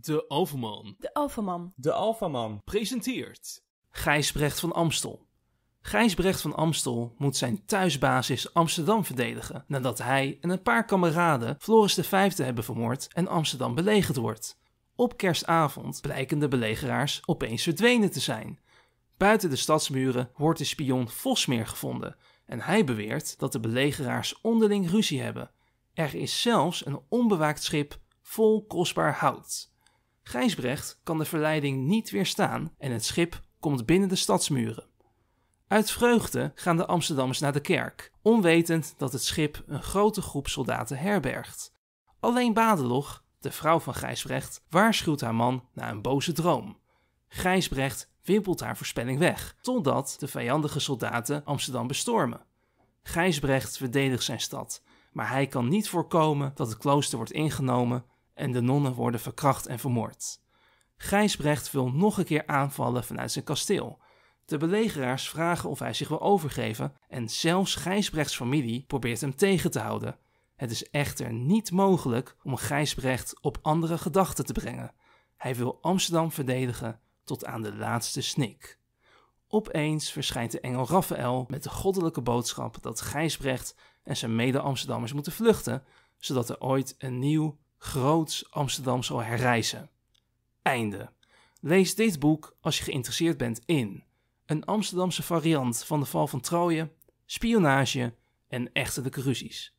De Alfaman. De Alfaman. De Alfaman. Presenteert Gijsbrecht van Amstel. Gijsbrecht van Amstel moet zijn thuisbasis Amsterdam verdedigen nadat hij en een paar kameraden Floris V hebben vermoord en Amsterdam belegerd wordt. Op kerstavond blijken de belegeraars opeens verdwenen te zijn. Buiten de stadsmuren wordt de spion Vosmeer gevonden en hij beweert dat de belegeraars onderling ruzie hebben. Er is zelfs een onbewaakt schip vol kostbaar hout. Gijsbrecht kan de verleiding niet weerstaan en het schip komt binnen de stadsmuren. Uit vreugde gaan de Amsterdammers naar de kerk, onwetend dat het schip een grote groep soldaten herbergt. Alleen Badeloch, de vrouw van Gijsbrecht, waarschuwt haar man na een boze droom. Gijsbrecht wimpelt haar voorspelling weg, totdat de vijandige soldaten Amsterdam bestormen. Gijsbrecht verdedigt zijn stad, maar hij kan niet voorkomen dat het klooster wordt ingenomen en de nonnen worden verkracht en vermoord. Gijsbrecht wil nog een keer aanvallen vanuit zijn kasteel. De belegeraars vragen of hij zich wil overgeven en zelfs Gijsbrechts familie probeert hem tegen te houden. Het is echter niet mogelijk om Gijsbrecht op andere gedachten te brengen. Hij wil Amsterdam verdedigen tot aan de laatste snik. Opeens verschijnt de engel Raphaël met de goddelijke boodschap dat Gijsbrecht en zijn mede-Amsterdammers moeten vluchten, zodat er ooit een nieuw groots Amsterdam zal herrijzen. Einde. Lees dit boek als je geïnteresseerd bent in een Amsterdamse variant van de val van Troje, spionage en echtelijke ruzies.